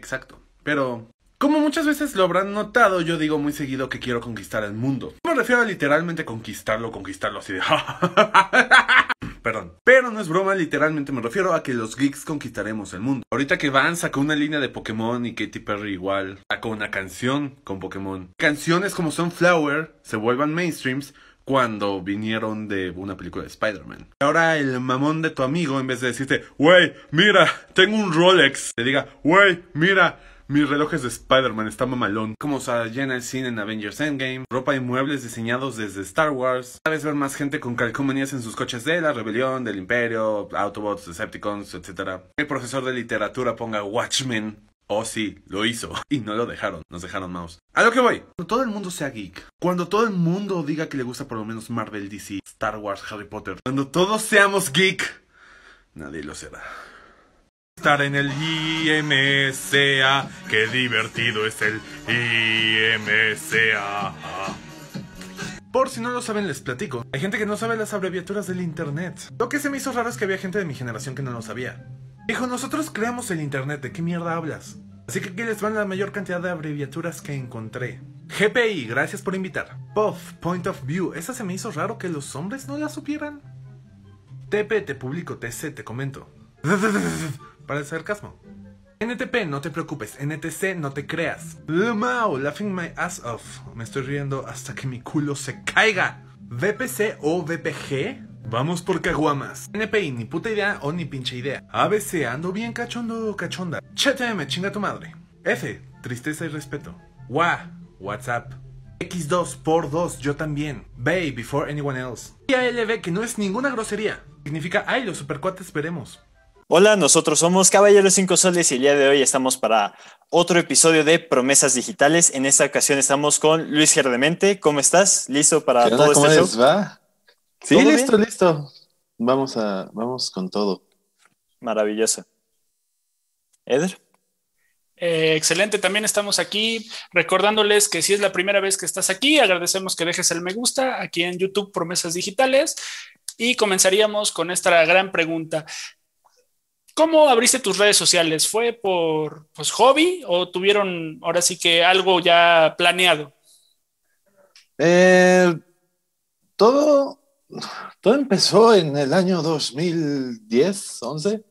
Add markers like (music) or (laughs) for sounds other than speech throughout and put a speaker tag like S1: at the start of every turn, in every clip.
S1: exacto. Pero como muchas veces lo habrán notado, yo digo muy seguido que quiero conquistar el mundo. me refiero a literalmente conquistarlo, conquistarlo así de... (laughs) Perdón. Pero no es broma, literalmente me refiero a que los geeks conquistaremos el mundo. Ahorita que Van sacó una línea de Pokémon y Katy Perry igual sacó una canción con Pokémon. Canciones como Sunflower se vuelvan mainstreams cuando vinieron de una película de Spider-Man. Ahora el mamón de tu amigo, en vez de decirte, wey, mira, tengo un Rolex, te diga, wey, mira, mi reloj es de Spider-Man, está mamalón. Como se llena el cine en Avengers Endgame, ropa y muebles diseñados desde Star Wars. Sabes vez ver más gente con calcomanías en sus coches de la rebelión, del imperio, Autobots, Decepticons, etc. El profesor de literatura ponga Watchmen Oh, sí, lo hizo. (laughs) Y no lo dejaron, nos dejaron mouse. A lo que voy. Cuando todo el mundo sea geek, cuando todo el mundo diga que le gusta por lo menos Marvel, DC, Star Wars, Harry Potter, cuando todos seamos geek, nadie lo será. Estar en el IMCA, qué divertido es el IMCA. Por si no lo saben, les platico. Hay gente que no sabe las abreviaturas del Internet. Lo que se me hizo raro es que había gente de mi generación que no lo sabía. Hijo, nosotros creamos el Internet, ¿de qué mierda hablas? Así que aquí les van la mayor cantidad de abreviaturas que encontré. GPI, gracias por invitar. POV, Point of View, esa se me hizo raro que los hombres no la supieran. TP, te publico, TC, te comento. (laughs) Para el sarcasmo. NTP, no te preocupes. NTC, no te creas. LMAO, laughing my ass off. Me estoy riendo hasta que mi culo se caiga. VPC o VPG, Vamos por caguamas. NPI, ni puta idea o ni pinche idea. ABC, ando bien cachondo o cachonda. me chinga tu madre. F, tristeza y respeto. WA, WhatsApp. X2 por 2, yo también. B, before anyone else. Y ALB, que no es ninguna grosería. Significa, ay, los supercuates esperemos
S2: Hola, nosotros somos Caballeros 5 Soles y el día de hoy estamos para otro episodio de Promesas Digitales. En esta ocasión estamos con Luis Gerdemente. ¿Cómo estás? ¿Listo para todo este ¿cómo Les va? Sí, listo, listo. Vamos a, vamos con todo. Maravilloso. Eder.
S3: Eh, excelente, también estamos aquí recordándoles que si es la primera vez que estás aquí, agradecemos que dejes el me gusta aquí en YouTube Promesas Digitales y comenzaríamos con esta gran pregunta. ¿Cómo abriste tus redes sociales? ¿Fue por pues, hobby o tuvieron ahora sí que algo ya planeado?
S1: Eh, todo todo empezó en el año 2010, 11,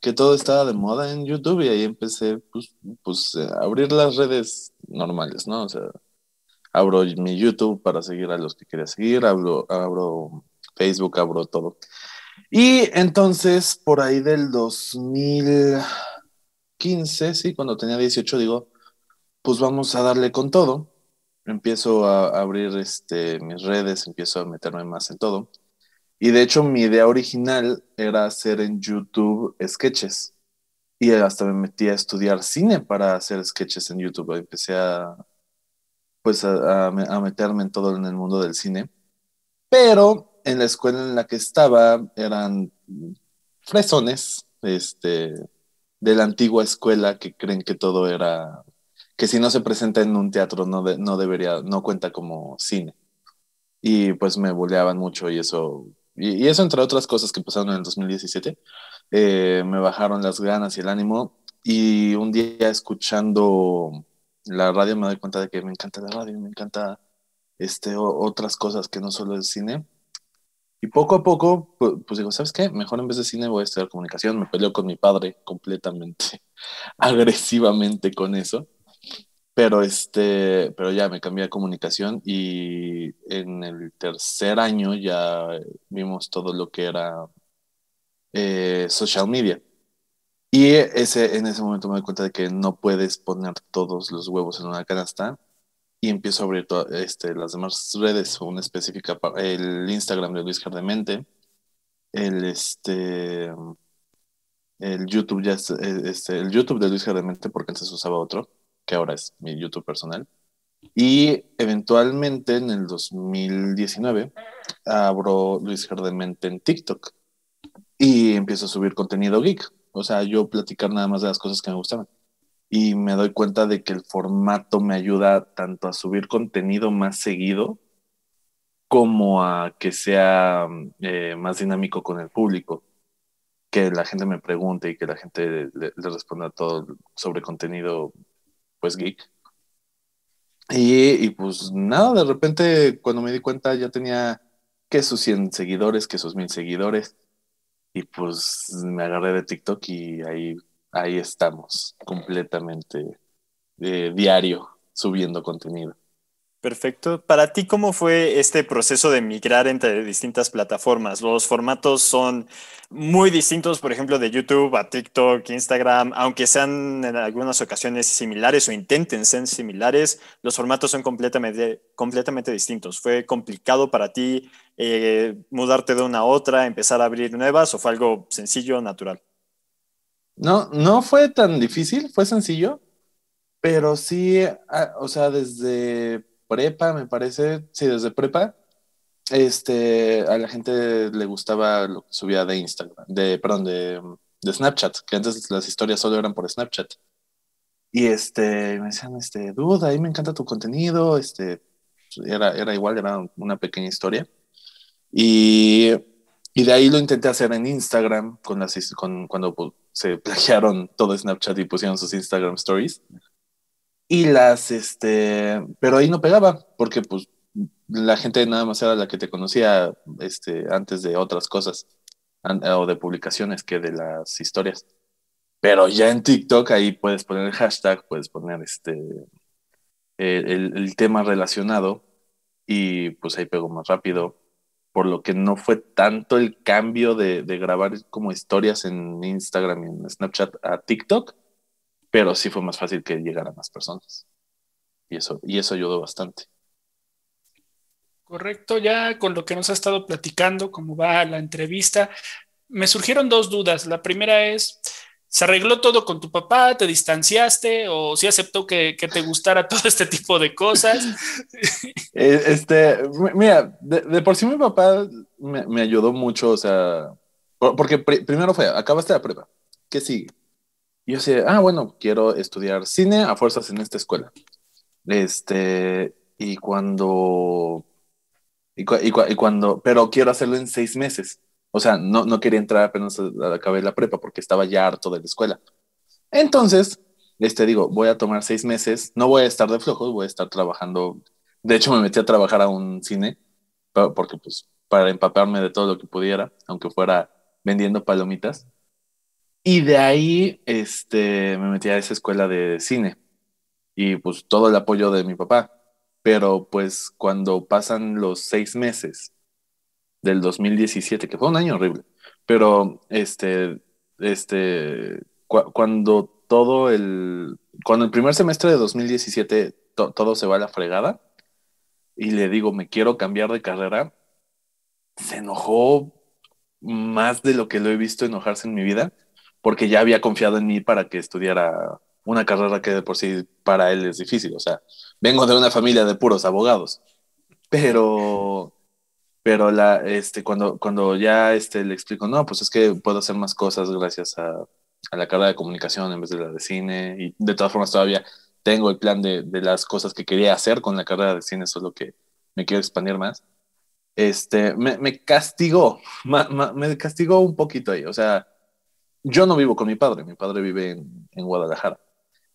S1: que todo estaba de moda en YouTube y ahí empecé a pues, pues, eh, abrir las redes normales, ¿no? O sea, abro mi YouTube para seguir a los que quería seguir, abro, abro Facebook, abro todo. Y entonces, por ahí del 2015, sí, cuando tenía 18, digo, pues vamos a darle con todo empiezo a abrir este, mis redes, empiezo a meterme más en todo. Y de hecho mi idea original era hacer en YouTube sketches. Y hasta me metí a estudiar cine para hacer sketches en YouTube. Empecé a, pues, meterme en todo en el mundo del cine. Pero en la escuela en la que estaba eran fresones este, de la antigua escuela que creen que todo era que si no se presenta en un teatro no, no debería, no cuenta como cine. Y pues me boleaban mucho y eso, y, eso entre otras cosas que pasaron en el 2017, eh, me bajaron las ganas y el ánimo. Y un día escuchando la radio me doy cuenta de que me encanta la radio, me encanta este, otras cosas que no solo el cine. Y poco a poco, pues, digo, ¿sabes qué? Mejor en vez de cine voy a estudiar comunicación. Me peleó con mi padre completamente, (laughs) agresivamente con eso. Pero, este, pero ya me cambié a comunicación y en el tercer año ya vimos todo lo que era eh, social media. Y ese, en ese momento me doy cuenta de que no puedes poner todos los huevos en una canasta y empiezo a abrir este, las demás redes, una específica, el Instagram de Luis Jardemente, el, este, el YouTube, ya, eh, este, el YouTube de Luis Jardemente, porque antes usaba otro, que ahora es mi YouTube personal. Y eventualmente en el 2019 abro Luis Gerdemente en TikTok y empiezo a subir contenido geek. O sea, yo platicar nada más de las cosas que me gustaban. Y me doy cuenta de que el formato me ayuda tanto a subir contenido más seguido como a que sea eh, más dinámico con el público. Que la gente me pregunte y que la gente le, le responda todo sobre contenido pues geek. Y, pues nada, de repente cuando me di cuenta ya tenía que sus 100 seguidores, que sus 1000 seguidores. Y pues me agarré de TikTok y ahí, ahí estamos, completamente de eh, diario, subiendo contenido.
S2: Perfecto. Para ti, ¿cómo fue este proceso de migrar entre distintas plataformas? Los formatos son muy distintos, por ejemplo, de YouTube a TikTok, Instagram, aunque sean en algunas ocasiones similares o intenten ser similares, los formatos son completamente, completamente distintos. ¿Fue complicado para ti eh, mudarte de una a otra, empezar a abrir nuevas o fue algo sencillo, natural?
S1: No, no fue tan difícil, fue sencillo, pero sí, ah,
S2: o sea, desde
S1: prepa, me parece, sí, desde prepa, este, a la gente le gustaba lo que subía de Instagram, de, perdón, de, de Snapchat, que antes las historias solo eran por Snapchat. Y este, me decían, este, duda, ahí me encanta tu contenido, este, era, era igual, era una pequeña historia. Y, y de ahí lo intenté hacer en Instagram, con las, con, cuando pues, se plagiaron todo Snapchat y pusieron sus Instagram stories. Y las, este, pero ahí no pegaba, porque pues la gente nada más era la que te conocía este, antes de otras cosas o de publicaciones que de las historias.
S2: Pero ya en
S1: TikTok ahí puedes poner el hashtag, puedes poner este, el, tema relacionado y pues ahí pegó más rápido. Por lo que no fue tanto el cambio de, de grabar como historias en Instagram y en Snapchat a TikTok, pero sí fue más fácil que llegara a más personas. Y eso, y eso ayudó bastante.
S3: Correcto, ya con lo que nos ha estado platicando, cómo va la entrevista, me surgieron dos dudas. La primera es, ¿se arregló todo con tu papá? ¿Te distanciaste? ¿O sí aceptó que, te gustara (laughs) todo este tipo de cosas? (laughs)
S1: Eh, este, mira, de, por sí mi papá me, me, ayudó mucho, o sea, porque primero fue, acabaste la prueba, ¿qué sigue? yo decía, ah, bueno, quiero estudiar cine a fuerzas en esta escuela. Este, y cuando, y, y, cuando, pero quiero hacerlo en seis meses. O sea, no, no quería entrar apenas a la prepa porque estaba ya harto de la escuela. Entonces, este, digo, voy a tomar seis meses, no voy a estar de flojos, voy a estar trabajando. De hecho, me metí a trabajar a un cine porque, pues, para empaparme de todo lo que pudiera, aunque fuera vendiendo palomitas. Y de ahí este, me metí a esa escuela de cine y pues todo el apoyo de mi papá. Pero pues cuando pasan los seis meses del 2017, que fue un año horrible, pero este, este, cuando todo el, cuando el primer semestre de 2017 todo se va a la fregada y le digo, me quiero cambiar de carrera, se enojó más de lo que lo he visto enojarse en mi vida porque ya había confiado en mí para que estudiara una carrera que de por sí para él es difícil. O sea, vengo de una familia de puros abogados, pero, pero la, este, cuando, cuando ya este, le explico, no, pues es que puedo hacer más cosas gracias a, la carrera de comunicación en vez de la de cine y de todas formas todavía tengo el plan de, las cosas que quería hacer con la carrera de cine, solo que me quiero expandir más. Este, me, castigó, (laughs) me castigó un poquito ahí, o sea, yo no vivo con mi padre, mi padre vive en, en Guadalajara.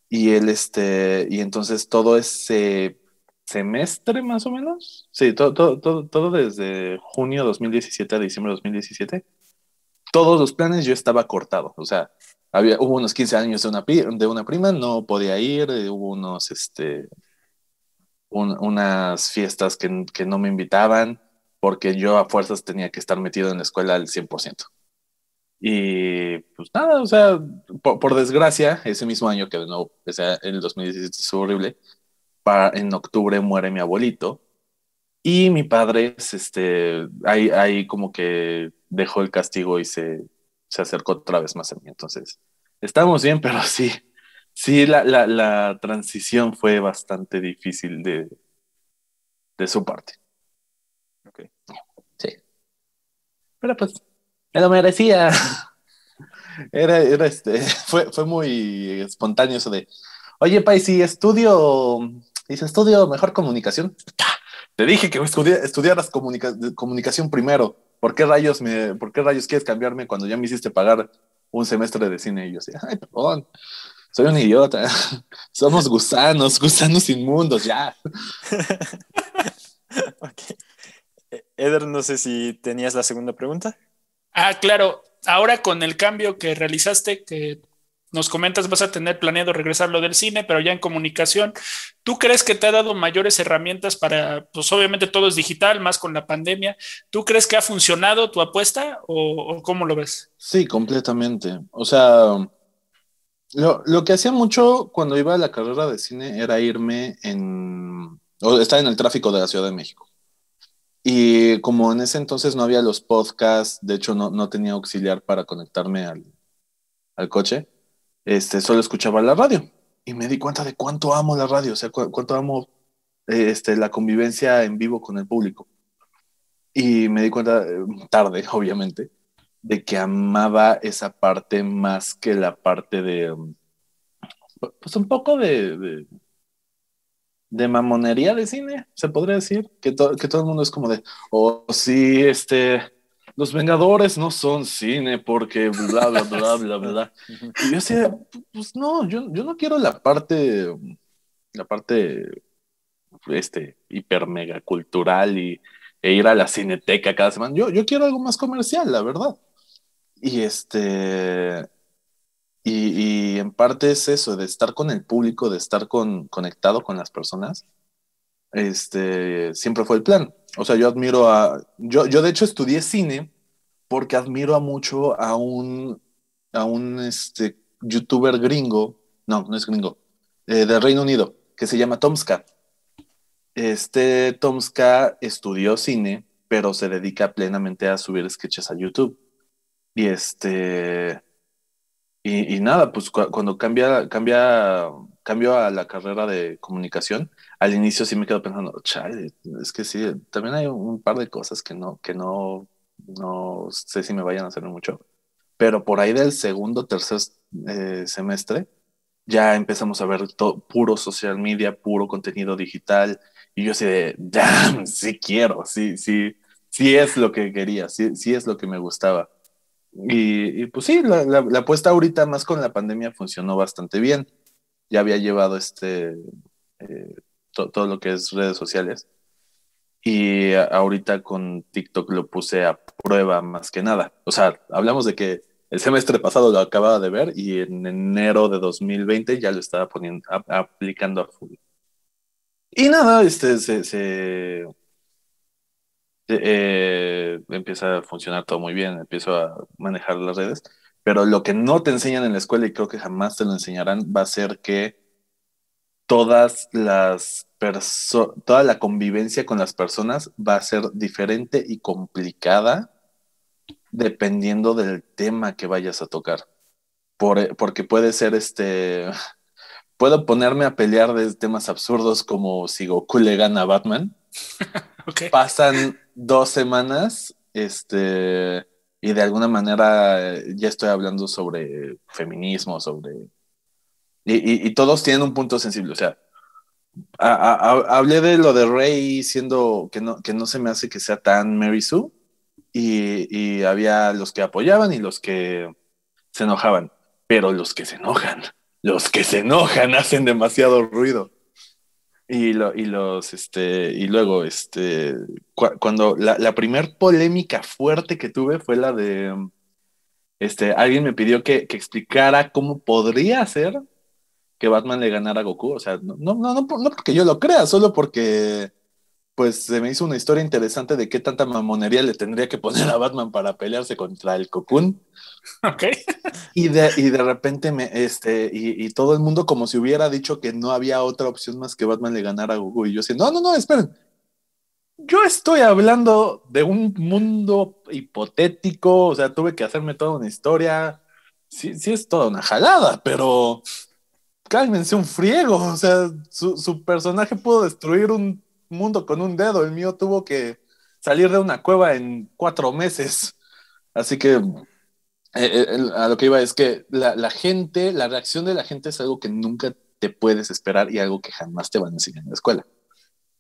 S1: Y él, este, y entonces todo ese semestre más o menos, sí, todo, todo, todo, desde junio 2017 a diciembre 2017, todos los planes yo estaba cortado, o sea, había, hubo unos 15 años de una, de una prima, no podía ir, eh, hubo unos, este, unas fiestas que, que no me invitaban porque yo a fuerzas tenía que estar metido en la escuela al 100%. Y pues nada, o sea, por, desgracia, ese mismo año que de nuevo, o sea, en el 2017 es horrible, para, en octubre muere mi abuelito y mi padre, pues, este, ahí, ahí como que dejó el castigo y se, se acercó otra vez más a mí. Entonces, estamos bien, (laughs) pero sí, sí, la, la, transición fue bastante difícil de, de su parte. Ok. Sí. Pero pues me lo merecía. Era, este, (laughs) fue, fue muy espontáneo eso de, oye, Pai, si estudio, dice, estudio mejor comunicación. Te dije que estudiaras comunicación primero. ¿Por qué, rayos me, ¿Por qué rayos quieres cambiarme cuando ya me hiciste pagar un semestre de cine? Y yo decía, ay, perdón, soy un idiota. (laughs) Somos gusanos, gusanos inmundos, ya.
S2: (laughs) E-, Eder, no sé si tenías la segunda pregunta. Ah,
S3: claro. Ahora con el cambio que realizaste, que nos comentas, vas a tener planeado regresar lo del cine, pero ya en comunicación. ¿Tú crees que te ha dado mayores herramientas para, pues obviamente todo es digital, más con la pandemia? ¿Tú crees que ha funcionado tu apuesta o, cómo lo ves?
S1: Sí, completamente. O sea, lo, lo, que hacía mucho cuando iba a la carrera de cine era irme en, o estar en el tráfico de la Ciudad de México. Y como en ese entonces no había los podcasts, de hecho no, tenía auxiliar para conectarme al, coche, este, solo escuchaba la radio. Y me di cuenta de cuánto amo la radio, o sea, cuánto amo eh, este, la convivencia en vivo con el público. Y me di cuenta, eh, tarde, (laughs) obviamente, de que amaba esa parte más que la parte de, mm, pues un poco de de mamonería de cine, se podría decir, que, todo el mundo es como de, oh, sí, este, los Vengadores no son cine porque bla, bla, bla, bla, bla. (laughs) Y yo decía, pues no, yo, no quiero la parte, la parte, este, hiper mega cultural y, e ir a la cineteca cada semana. Yo, yo quiero algo más comercial, la verdad. Y este, y, en parte es eso, de estar con el público, de estar con, conectado con las personas, este, siempre fue el plan. O sea, yo admiro a, yo, yo de hecho estudié cine porque admiro mucho a un, a un este, youtuber gringo, no, no es gringo, eh, del Reino Unido, que se llama Tomska. Este Tomska estudió cine, pero se dedica plenamente a subir sketches a YouTube. Y este, y, nada, pues cuando cambia, cambia, cambio a la carrera de comunicación, al inicio sí me quedo pensando, chale, es que sí, también hay un par de cosas que no, que no, no sé si me vayan a hacer mucho. Pero por ahí del segundo, tercer eh, semestre, ya empezamos a ver puro social media, puro contenido digital. Y yo así de, damn, (laughs) sí quiero, sí, sí, sí es lo que quería, sí, sí es lo que me gustaba. Y, pues sí, la, apuesta ahorita más con la pandemia funcionó bastante bien. Ya había llevado este, eh, todo lo que es redes sociales. Y ahorita con TikTok lo puse a prueba más que nada. O sea, hablamos de que el semestre pasado lo acababa de ver y en enero de 2020 ya lo estaba poniendo, aplicando a full. Y nada, este, se, eh, empieza a funcionar todo muy bien, empiezo a manejar las redes, pero lo que no te enseñan en la escuela y creo que jamás te lo enseñarán va a ser que todas las personas, toda la convivencia con las personas va a ser diferente y complicada dependiendo del tema que vayas a tocar. Por, eh, porque puede ser este, (laughs) puedo ponerme a pelear de temas absurdos como si Goku le gana a Batman. (laughs) Pasan dos semanas, este, y de alguna manera eh, ya estoy hablando sobre feminismo, sobre... Y, todos tienen un punto sensible, o sea, hablé de lo de Rey siendo que no, que no se me hace que sea tan Mary Sue, y había los que apoyaban y los que se enojaban, pero los que se enojan, los que se enojan hacen demasiado ruido. Y, los, este, y luego, este, cuando la, la primer polémica fuerte que tuve fue la de, este, alguien me pidió que, explicara cómo podría ser que Batman le ganara a Goku. O sea, no, no, no porque yo lo crea, solo porque pues se me hizo una historia interesante de qué tanta mamonería le tendría que poner a Batman para pelearse contra el Cocoon. Ok. Y de, de repente me, este, y, todo el mundo como si hubiera dicho que no había otra opción más que Batman le ganara a Goku. Y yo decía, no, no, no, esperen. Yo estoy hablando de un mundo hipotético, o sea, tuve que hacerme toda una historia. Sí, sí es toda una jalada, pero cálmense un friego. O sea, su personaje pudo destruir un mundo con un dedo, el mío tuvo que salir de una cueva en cuatro meses. Así que eh, eh, a lo que iba es que la, gente, la reacción de la gente es algo que nunca te puedes esperar y algo que jamás te van a enseñar en la escuela.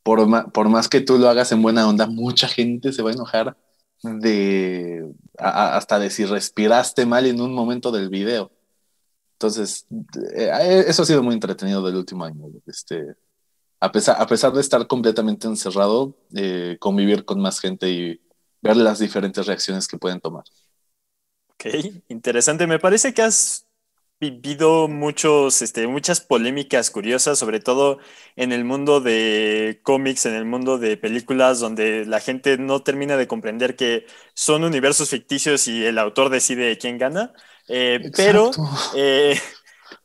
S1: Por, por más que tú lo hagas en buena onda, mucha gente se va a enojar de hasta de si respiraste mal en un momento del video. Entonces, eh, eso ha sido muy entretenido del último año. Este, a pesar, de estar completamente encerrado, eh, convivir con más gente y ver las diferentes reacciones que pueden tomar.
S2: Ok, interesante. Me parece que has vivido muchos, este, muchas polémicas curiosas, sobre todo en el mundo de cómics, en el mundo de películas, donde la gente no termina de comprender que son universos ficticios y el autor decide quién gana. Eh, pero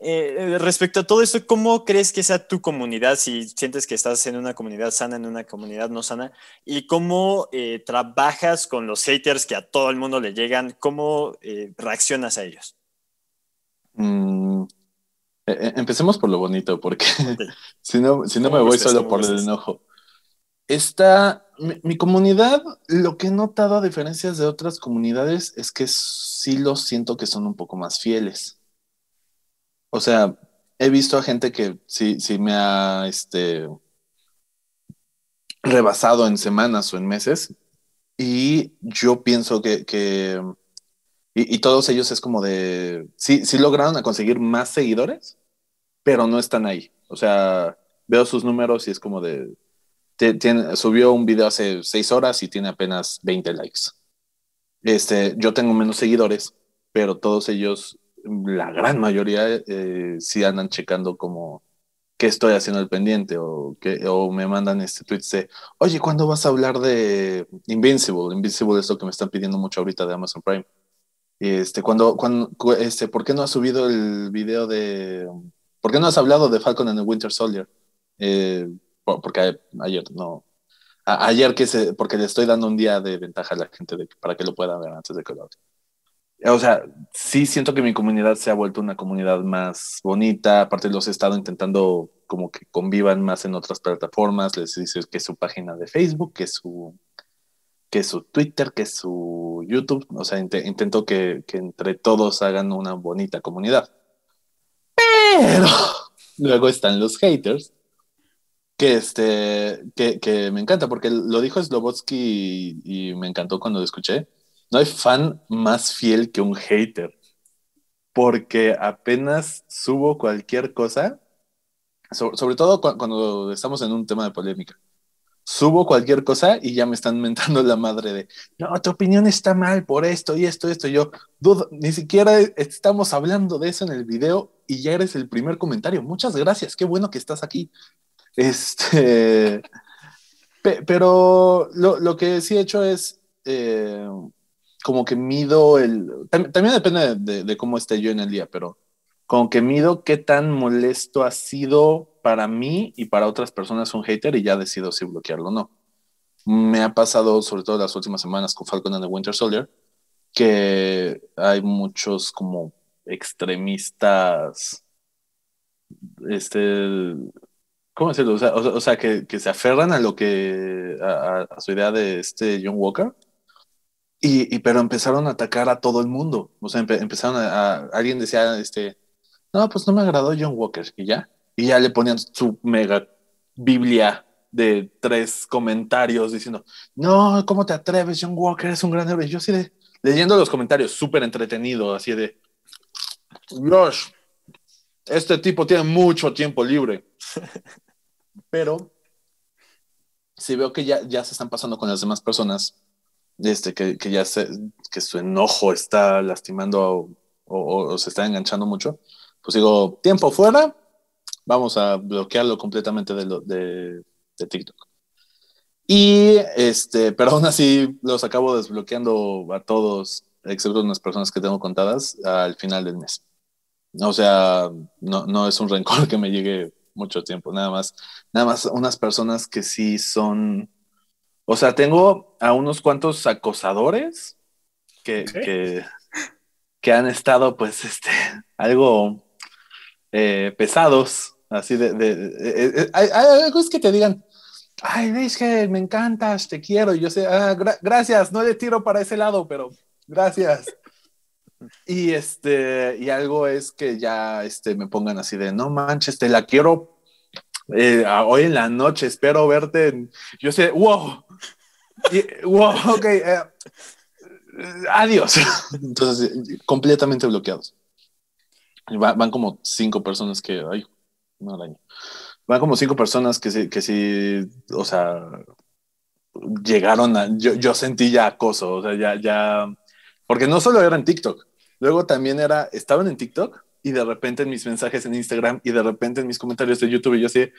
S2: eh, respecto a todo esto, ¿cómo crees que sea tu comunidad? Si sientes que estás en una comunidad sana, en una comunidad no sana, y cómo eh, trabajas con los haters que a todo el mundo le llegan, ¿cómo eh, reaccionas a ellos?
S1: Mm, e-, e-, empecemos por lo bonito, porque (laughs) si no, me voy solo por el enojo. Esta, mi, comunidad, lo que he notado a diferencias de otras comunidades es que sí los siento que son un poco más fieles o sea, he visto a gente que sí, sí me ha este, rebasado en semanas o en meses. Y yo pienso que, que y, todos ellos es como de, sí, sí lograron conseguir más seguidores, pero no están ahí. O sea, veo sus números y es como de, subió un video hace seis horas y tiene apenas 20 likes. Este, yo tengo menos seguidores, pero todos ellos la gran mayoría eh, sí andan checando como qué estoy haciendo al pendiente o, que, o me mandan este tweet de, oye, ¿cuándo vas a hablar de Invincible? Invincible es lo que me están pidiendo mucho ahorita de Amazon Prime. Este, cuando, cuando, este, ¿Por qué no has subido el video de... ¿Por qué no has hablado de Falcon and the Winter Soldier? Eh, porque ayer no... ayer que se, porque le estoy dando un día de ventaja a la gente de, para que lo pueda ver antes de que lo o sea, sí siento que mi comunidad se ha vuelto una comunidad más bonita, aparte los he estado intentando como que convivan más en otras plataformas, les dice que su página de Facebook, que su que su Twitter, que su YouTube, o sea, intento que, que, entre todos hagan una bonita comunidad. Pero (laughs) luego están los haters, que, este, que, que me encanta, porque lo dijo Slobotsky y me encantó cuando lo escuché, no hay fan más fiel que un hater, porque apenas subo cualquier cosa, sobre todo cuando estamos en un tema de polémica, subo cualquier cosa y ya me están (laughs) mentando la madre de, no, tu opinión está mal por esto y esto, esto. yo, ni siquiera estamos hablando de eso en el video y ya eres el primer comentario. Muchas gracias, qué bueno que estás aquí. Este, (laughs) pero lo, que sí he hecho es... Eh, como que mido el, también depende de, cómo esté yo en el día, pero como que mido qué tan molesto ha sido para mí y para otras personas un hater y ya decido si bloquearlo o no. Me ha pasado, sobre todo las últimas semanas con Falcon and the Winter Soldier, que hay muchos como extremistas, este, ¿cómo decirlo? O sea, que, se aferran a lo que, a, a, su idea de este John Walker y, pero empezaron a atacar a todo el mundo. O sea, empezaron a, Alguien decía, este, no, pues no me agradó John Walker. Y ya. Y ya le ponían su mega Biblia de tres comentarios diciendo, no, ¿cómo te atreves? John Walker es un gran héroe. Yo sí de, leyendo los comentarios, súper entretenido, así de, Dios, este tipo tiene mucho tiempo libre. (laughs) Pero si veo que ya, ya se están pasando con las demás personas este, que, ya sé que su enojo está lastimando o, se está enganchando mucho, pues digo, tiempo fuera, vamos a bloquearlo completamente de, de, TikTok. Y, este, (laughs) pero aún así los acabo desbloqueando a todos, excepto unas personas que tengo contadas, al final del mes. O sea, no, no es un rencor (laughs) que me llegue mucho tiempo, nada más, nada más unas personas que sí son o sea, tengo a unos cuantos acosadores que, que, han estado, pues, este, algo eh, pesados. Así de. hay, algo que te digan, ay, dije me encantas, te quiero. Y yo sé, ah, gracias, no le tiro para ese lado, pero gracias. y este, y algo es que ya este, me pongan así de, no manches, te la quiero eh, hoy en la noche, espero verte. Yo sé, wow, wow, ok. Eh, adiós. Entonces, eh, completamente bloqueados. van como cinco personas que. Ay, no daño. Van como cinco personas que sí, que sí, o sea, llegaron a. Yo, yo sentí ya acoso, o sea, ya, ya. Porque no solo era en TikTok, luego también era. Estaban en TikTok y de repente en mis mensajes en Instagram y de repente en mis comentarios de YouTube y yo así.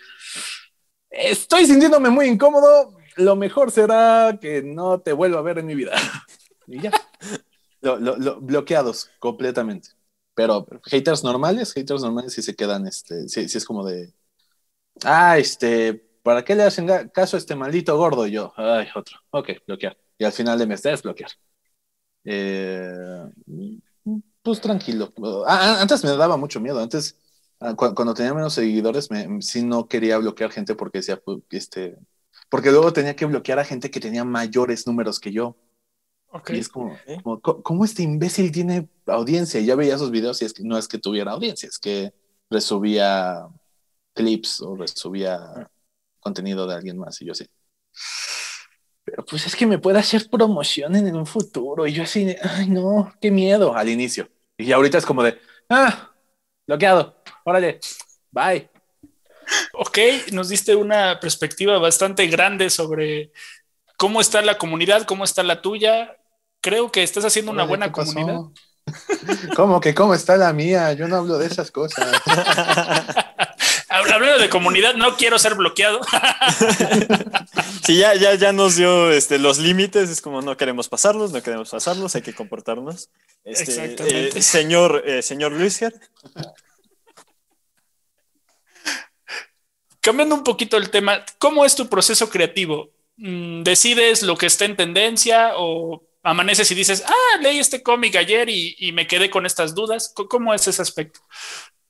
S1: Estoy sintiéndome muy incómodo, lo mejor será que no te vuelva a ver en mi vida. (laughs) Y ya. (laughs) bloqueados completamente. Pero haters normales, haters normales sí se quedan, este, sí, es como de, ah, este, ¿para qué le hacen caso a este maldito gordo? yo, ay, otro, ok, bloquear. Y al final de mes desbloquear. Eh, pues tranquilo. Ah, ah, antes me daba mucho miedo, antes, ah, cuando tenía menos seguidores, sí no quería bloquear gente porque decía, este, porque luego tenía que bloquear a gente que tenía mayores números que yo. Y es como, ¿cómo este imbécil tiene audiencia? ya veía sus videos y es que no es que tuviera audiencia, es que resubía clips o resubía ah. contenido de alguien más y yo así. Pero pues es que me puede hacer promoción en un futuro y yo así, ay no, qué miedo al inicio. Y ahorita es como de, ah,
S3: bloqueado, órale, bye. Ok, nos diste una perspectiva bastante grande sobre cómo está la comunidad, cómo está la tuya. Creo que estás haciendo una buena comunidad.
S1: (laughs) ¿Cómo que cómo está la mía? Yo no hablo de esas cosas. (laughs)
S3: Hablando de comunidad, no quiero ser bloqueado.
S2: (laughs) sí, ya, ya, ya nos dio este, los límites, es como no queremos pasarlos, no queremos pasarlos, hay que comportarnos. Este, Exactamente. Eh, señor, eh, señor
S3: cambiando un poquito el tema, ¿cómo es tu proceso creativo? Mm, ¿Decides lo que está en tendencia o amaneces y dices, ah, leí este cómic ayer y, me quedé con estas dudas? ¿Cómo es ese aspecto?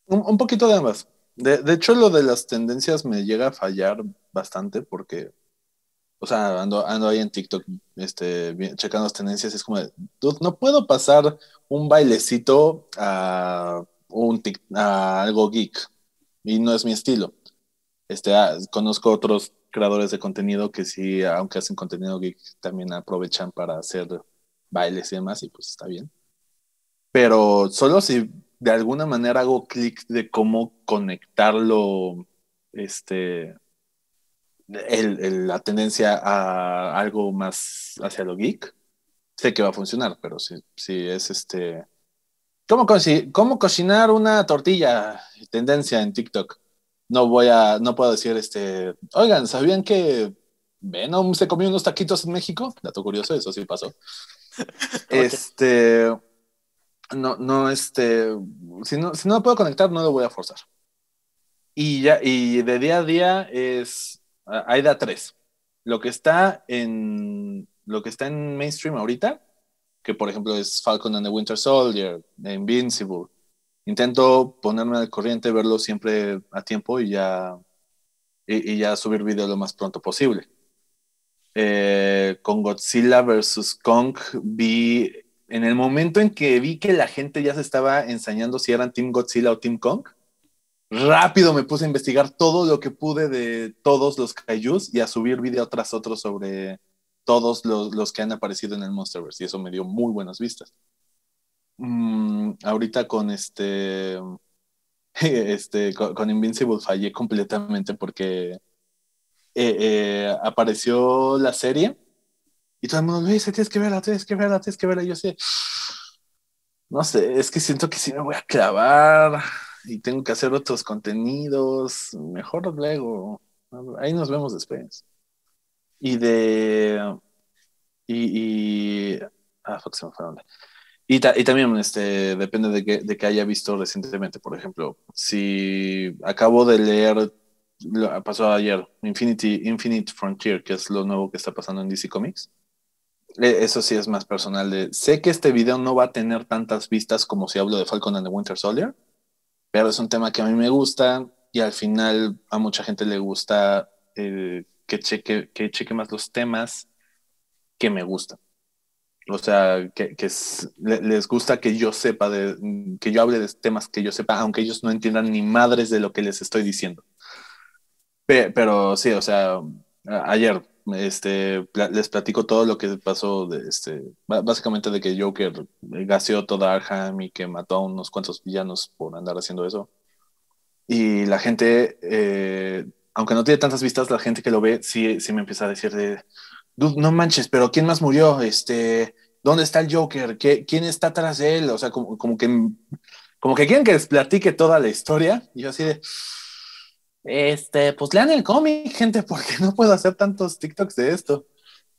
S1: Un, poquito de ambas. De, hecho, lo de las tendencias me llega a fallar bastante porque, o sea, ando, ando ahí en TikTok este, checando las tendencias es como, no puedo pasar un bailecito a, un a algo geek y no es mi estilo. Este, ah, conozco otros creadores de contenido que sí, aunque hacen contenido geek, también aprovechan para hacer bailes y demás, y pues está bien. Pero solo si de alguna manera hago clic de cómo conectarlo, este, la tendencia a algo más hacia lo geek, sé que va a funcionar, pero si, si es este... ¿Cómo, cómo cocinar una tortilla? Tendencia en TikTok no voy a, no puedo decir, este, oigan, ¿sabían que Venom se comió unos taquitos en México? Dato curioso, eso sí pasó. (laughs) este, no, no, este, si no, si no puedo conectar, no lo voy a forzar. Y ya, y de día a día es Aida tres. Lo que está en, lo que está en mainstream ahorita, que por ejemplo es Falcon and the Winter Soldier, Invincible, intento ponerme al corriente, verlo siempre a tiempo y ya, y, ya subir video lo más pronto posible. Eh, con Godzilla vs. Kong vi en el momento en que vi que la gente ya se estaba ensañando si eran Team Godzilla o Team Kong, rápido me puse a investigar todo lo que pude de todos los kaijus y a subir video tras otro sobre todos los, los que han aparecido en el Monsterverse. Y eso me dio muy buenas vistas.
S3: Mm,
S1: ahorita con este, (laughs) este con, Invincible fallé completamente porque eh, eh, apareció la serie y todo el mundo dice, tienes que verla, tienes que verla, tienes que verla. yo sé, no sé, es que siento que si me voy a clavar y tengo que hacer otros contenidos. Mejor luego, ahí nos vemos después. Y de... Y... ah, fuck, se me fue y, también este, depende de que, haya visto recientemente. Por ejemplo, si acabo de leer, pasó ayer, Infinity, Infinite Frontier, que es lo nuevo que está pasando en DC Comics. E, eso sí es más personal. sé que este video no va a tener tantas vistas como si hablo de Falcon and the Winter Soldier, pero es un tema que a mí me gusta y al final a mucha gente le gusta eh, que, cheque, que cheque más los temas que me gustan. O sea, que, les gusta que yo sepa, de, que yo hable de temas que yo sepa, aunque ellos no entiendan ni madres de lo que les estoy diciendo. pero sí, o sea, ayer este, les platico todo lo que pasó, de, este, básicamente de que Joker gaseó toda Arkham y que mató a unos cuantos villanos por andar haciendo eso. Y la gente, eh, aunque no tiene tantas vistas, la gente que lo ve sí, sí me empieza a decir de, no manches, pero ¿quién más murió? Este, ¿Dónde está el Joker? ¿Quién está tras él? O sea, como, que, como que quieren que les platique toda la historia. Y yo así de, este, pues lean el cómic, gente, porque no puedo hacer tantos TikToks de esto.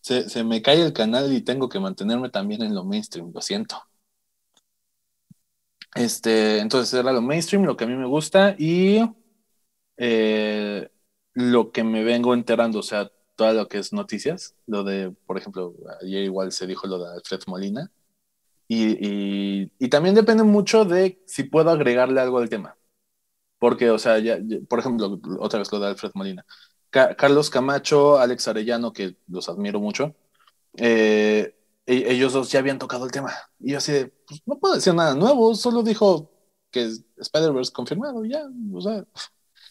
S1: Se, me cae el canal y tengo que mantenerme también en lo mainstream, lo siento. Este, entonces era lo mainstream, lo que a mí me gusta y eh, lo que me vengo enterando, o sea, todo lo que es noticias, lo de, por ejemplo, ayer igual se dijo lo de Alfred Molina, y, y, también depende mucho de si puedo agregarle algo al tema, porque, o sea, ya, por ejemplo, otra vez lo de Alfred Molina, Carlos Camacho, Alex Arellano, que los admiro mucho, eh, e, ellos dos ya habían tocado el tema, y yo así de, pues, no puedo decir nada nuevo, solo dijo que Spider-Verse confirmado, ya, o sea,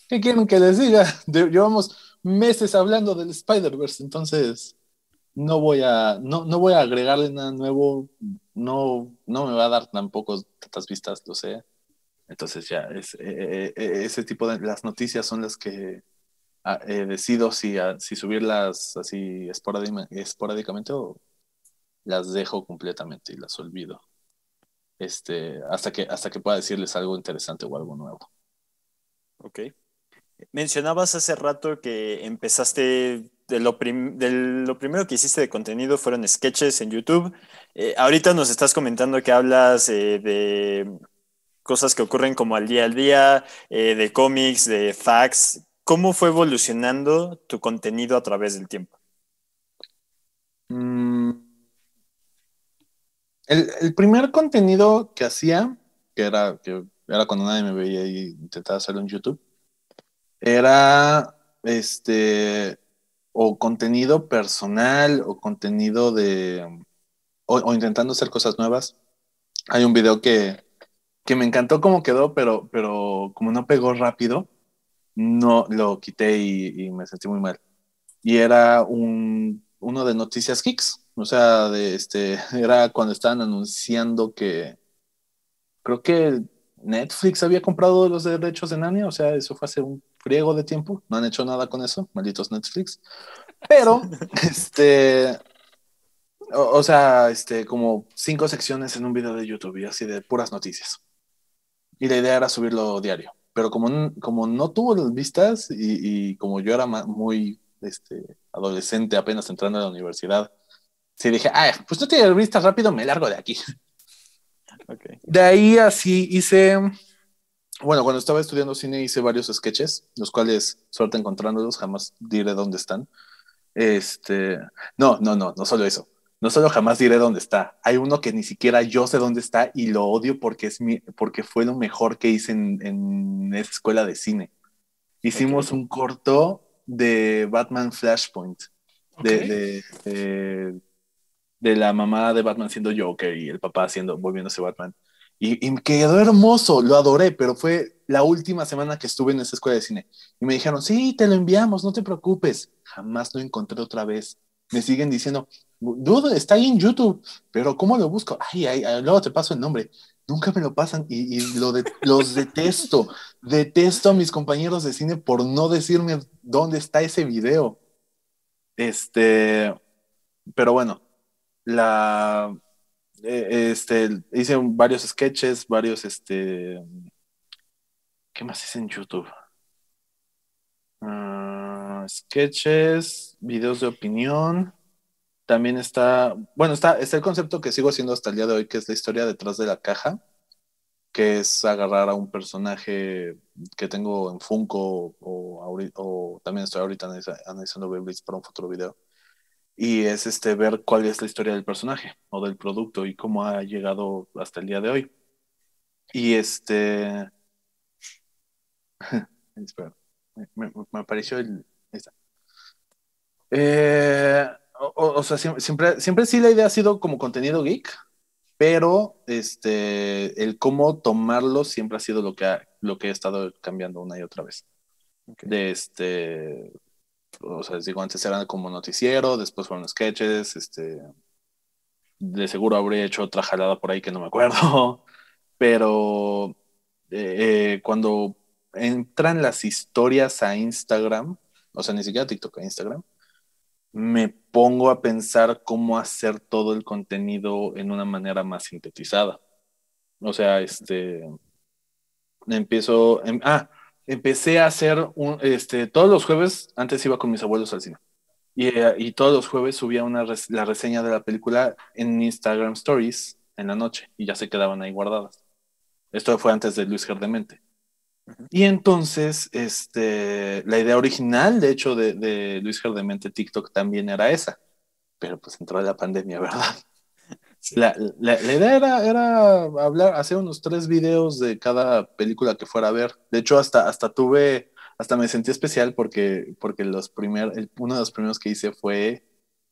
S1: ¿qué quieren que les diga? Yo (laughs) vamos meses hablando del Spider-Verse, entonces no voy a, no, voy a agregarle nada nuevo, no, no me va a dar tampoco tantas vistas, lo sé. Entonces ya, eh, eh, eh, ese tipo de, las noticias son las que ah, eh, decido si, ah, subirlas así esporádicamente o las dejo completamente y las olvido. Este, hasta que, hasta que pueda decirles algo interesante o algo nuevo.
S2: Ok. Mencionabas hace rato que empezaste de lo, primero que hiciste de contenido fueron sketches en YouTube. Eh, ahorita nos estás comentando que hablas eh, de cosas que ocurren como al día al día, eh, de cómics, de fax. ¿Cómo fue evolucionando tu contenido a través del tiempo?
S1: Mm. El, el, primer contenido que hacía, que era, que era cuando nadie me veía y intentaba hacerlo en YouTube, era este o contenido personal o contenido de o, intentando hacer cosas nuevas. Hay un video que, que me encantó cómo quedó, pero, pero como no pegó rápido, no lo quité y, me sentí muy mal. Y era un, uno de Noticias Hicks, o sea, de este, (laughs) era cuando estaban anunciando que creo que Netflix había comprado los derechos de Nani o sea, eso fue hace un friego de tiempo, no han hecho nada con eso, malditos Netflix. Pero, (laughs) este, o, sea, este, como cinco secciones en un video de YouTube y así de puras noticias. Y la idea era subirlo diario. Pero como, como no tuvo las vistas y, como yo era muy este, adolescente apenas entrando a la universidad, sí dije, ah, pues no tiene vistas rápido, me largo de aquí. De ahí así hice bueno, cuando estaba estudiando cine hice varios sketches, los cuales, suerte encontrándolos, jamás diré dónde están. Este, no, no, no, no solo eso. No solo jamás diré dónde está. Hay uno que ni siquiera yo sé dónde está y lo odio porque, es mi, porque fue lo mejor que hice en, en esa escuela de cine. Hicimos un corto de Batman Flashpoint, de, de, la mamá de Batman siendo Joker y el papá siendo, volviéndose Batman. Y, quedó hermoso, lo adoré, pero fue la última semana que estuve en esa escuela de cine. Y me dijeron, sí, te lo enviamos, no te preocupes. Jamás lo encontré otra vez. Me siguen diciendo, dude, está ahí en YouTube, pero ¿cómo lo busco? Ay, ay, luego te paso el nombre. Nunca me lo pasan y, los detesto. detesto a mis compañeros de cine por no decirme dónde está ese video. Este, pero bueno, la, eh, este, hice varios sketches, varios, este, ¿qué más hice en YouTube?
S3: Ah,
S1: sketches, videos de opinión. También está, bueno, está, el concepto que sigo haciendo hasta el día de hoy, que es la historia detrás de la caja, que es agarrar a un personaje que tengo en Funko o, también estoy ahorita analizando Beyblades para un futuro video y es este ver cuál es la historia del personaje o del producto y cómo ha llegado hasta el día de hoy. Y este (laughs) me, apareció el eh, o, sea, siempre, siempre sí la idea ha sido como contenido geek, pero este, el cómo tomarlo siempre ha sido lo que, lo que he estado cambiando una y otra vez. De este, o sea, les digo, antes eran como noticiero, después fueron sketches, este, de seguro habría hecho otra jalada por ahí que no me acuerdo, (laughs) pero eh, eh, cuando entran las historias a Instagram, o sea, ni siquiera TikTok, a Instagram, me pongo a pensar cómo hacer todo el contenido en una manera más sintetizada. O sea, este, empiezo, en, em, ah, empecé a hacer un, este, todos los jueves, antes iba con mis abuelos al cine. Y, eh, y todos los jueves subía una la reseña de la película en Instagram Stories en la noche y ya se quedaban ahí guardadas. Esto fue antes de Luis Gerdemente. Y entonces, este, la idea original, de hecho, de, de Luis Gerdemente TikTok también era esa. Pero pues entró la pandemia, (laughs) ¿verdad? La, idea era, hablar, hacer unos tres videos de cada película que fuera a ver. De hecho, hasta, hasta tuve, hasta me sentí especial porque, porque los primer, uno de los primeros que hice fue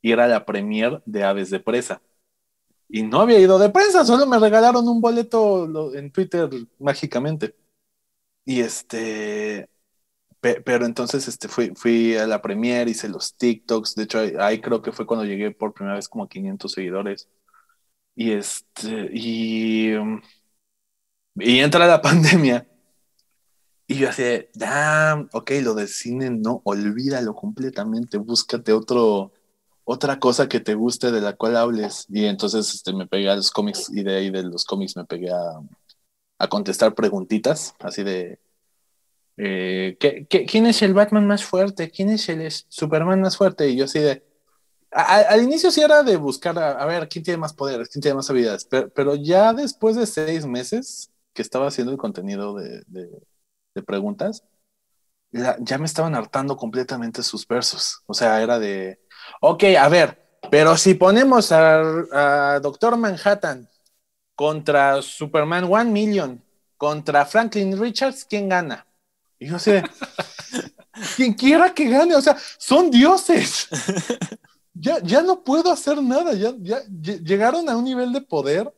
S1: ir a la premier de Aves de Presa. Y no había ido de presa solo me regalaron un boleto en Twitter mágicamente. Y este, pero entonces este, fui, a la premier, hice los TikToks, de hecho ahí creo que fue cuando llegué por primera vez como a 500 seguidores. Y, este, y, um, entra la (laughs) pandemia. Y yo así, de, ok, lo del cine no, olvídalo completamente, búscate otro, otra cosa que te guste de la cual hables. Y entonces este, me pegué a los cómics y de ahí de los cómics me pegué a, contestar preguntitas, así de, eh, quién es el Batman más fuerte? ¿Quién es el Superman más fuerte? Y yo así de, al inicio sí era de buscar a, ver quién tiene más poder, quién tiene más habilidades, pero, ya después de seis meses que estaba haciendo el contenido de, preguntas, ya, me estaban hartando completamente sus versos. O sea, era de, ok, a ver, pero si ponemos a, Doctor Manhattan contra Superman One Million, contra Franklin Richards, ¿quién gana? Y no sé, (laughs) quien quiera que gane, o sea, son dioses. (laughs) ya, ya no puedo hacer nada, ya, ya, llegaron a un nivel de poder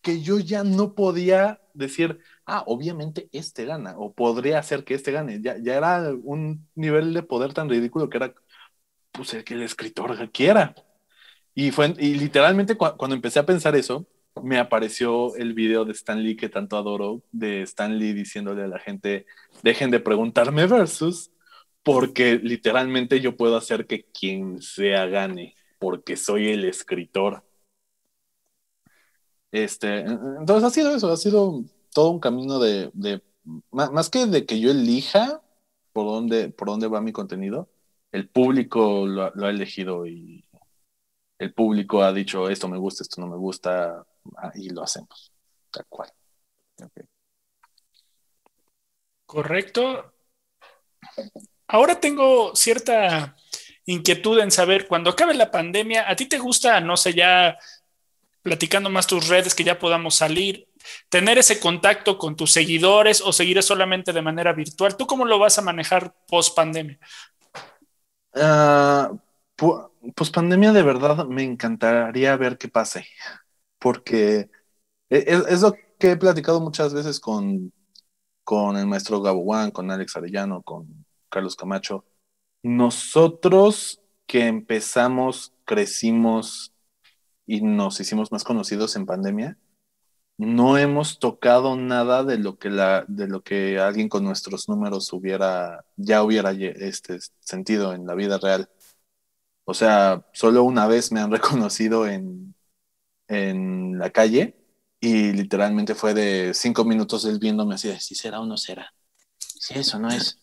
S1: que yo ya no podía decir, ah, obviamente este gana, o podría hacer que este gane. Ya, ya era un nivel de poder tan ridículo que era, pues, el que el escritor quiera. Y, fue, y literalmente cuando empecé a pensar eso, me apareció el video de Stan Lee que tanto adoro, de Stan Lee diciéndole a la gente, dejen de preguntarme versus porque literalmente yo puedo hacer que quien sea gane, porque soy el escritor. Este, entonces ha sido eso, ha sido todo un camino de, más, que de que yo elija por dónde, por dónde va mi contenido, el público lo, ha elegido y el público ha dicho esto me gusta, esto no me gusta ah, y lo hacemos,
S3: tal cual. Correcto ahora tengo cierta inquietud en saber, cuando acabe la pandemia, ¿a ti te gusta, no sé, ya platicando más tus redes, que ya podamos salir, tener ese contacto con tus seguidores o seguir solamente de manera virtual? ¿Tú cómo lo vas a manejar post pandemia?
S1: Ah, uh, post pandemia de verdad me encantaría ver qué pase, porque e-, es, lo que he platicado muchas veces con, con el maestro Gabo Juan, con Alex Arellano, con Carlos Camacho, nosotros que empezamos, crecimos y nos hicimos más conocidos en pandemia, no hemos tocado nada de lo que la, de lo que alguien con nuestros números hubiera ya hubiera este sentido en la vida real. O sea, solo una vez me han (laughs) reconocido en, la calle y literalmente fue de cinco minutos él viéndome así si será o no será, si eso no es.